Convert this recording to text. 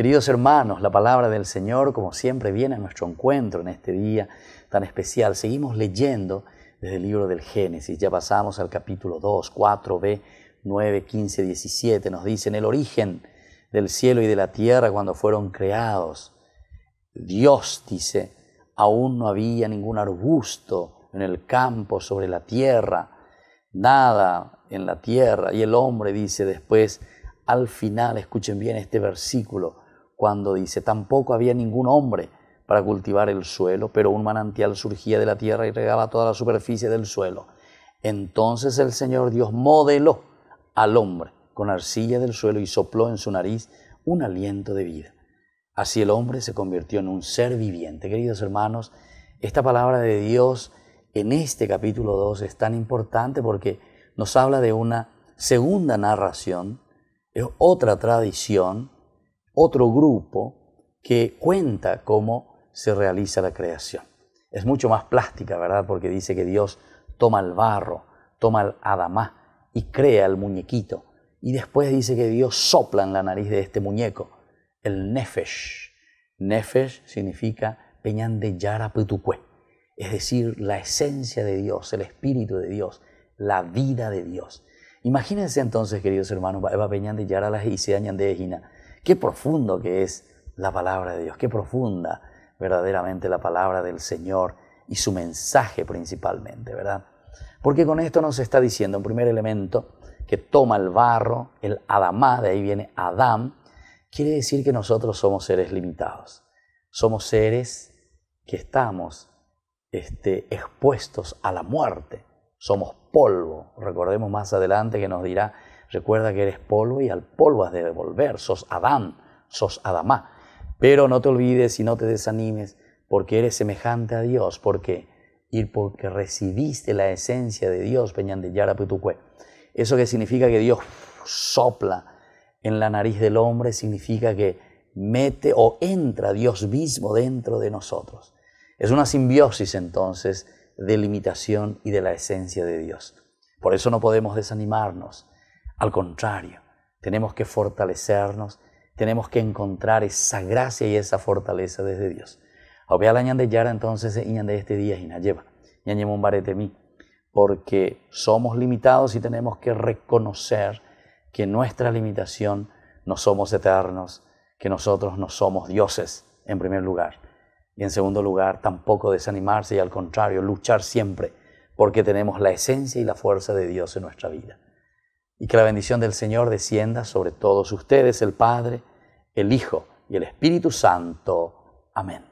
Queridos hermanos, la palabra del Señor, como siempre, viene a nuestro encuentro en este día tan especial. Seguimos leyendo desde el libro del Génesis. Ya pasamos al capítulo 2, 4b, 9, 15, 17. Nos dicen el origen del cielo y de la tierra cuando fueron creados. Dios dice, aún no había ningún arbusto en el campo sobre la tierra, nada en la tierra. Y el hombre dice después, al final, escuchen bien este versículo, cuando dice, tampoco había ningún hombre para cultivar el suelo, pero un manantial surgía de la tierra y regaba toda la superficie del suelo. Entonces el Señor Dios modeló al hombre con arcilla del suelo y sopló en su nariz un aliento de vida. Así el hombre se convirtió en un ser viviente. Queridos hermanos, esta palabra de Dios en este capítulo 2 es tan importante porque nos habla de una segunda narración, es otra tradición otro grupo que cuenta cómo se realiza la creación. Es mucho más plástica, ¿verdad? Porque dice que Dios toma el barro, toma el adamá y crea el muñequito. Y después dice que Dios sopla en la nariz de este muñeco, el nefesh. Nefesh significa peñán de yara es decir, la esencia de Dios, el espíritu de Dios, la vida de Dios. Imagínense entonces, queridos hermanos, va peñán de yara y se dañan Qué profundo que es la palabra de Dios, qué profunda verdaderamente la palabra del Señor y su mensaje principalmente, ¿verdad? Porque con esto nos está diciendo un primer elemento que toma el barro, el Adamá, de ahí viene Adam, quiere decir que nosotros somos seres limitados, somos seres que estamos este, expuestos a la muerte, somos polvo. Recordemos más adelante que nos dirá Recuerda que eres polvo y al polvo has de devolver. Sos Adán, sos Adamá. Pero no te olvides y no te desanimes porque eres semejante a Dios, porque y porque recibiste la esencia de Dios, tu Putucue. Eso que significa que Dios sopla en la nariz del hombre significa que mete o entra Dios mismo dentro de nosotros. Es una simbiosis entonces de limitación y de la esencia de Dios. Por eso no podemos desanimarnos, al contrario, tenemos que fortalecernos, tenemos que encontrar esa gracia y esa fortaleza desde Dios. Ahora la de Yara entonces de este día y lleva, un mí, porque somos limitados y tenemos que reconocer que nuestra limitación no somos eternos, que nosotros no somos dioses en primer lugar. Y en segundo lugar, tampoco desanimarse y al contrario, luchar siempre, porque tenemos la esencia y la fuerza de Dios en nuestra vida y que la bendición del Señor descienda sobre todos ustedes, el Padre, el Hijo y el Espíritu Santo. Amén.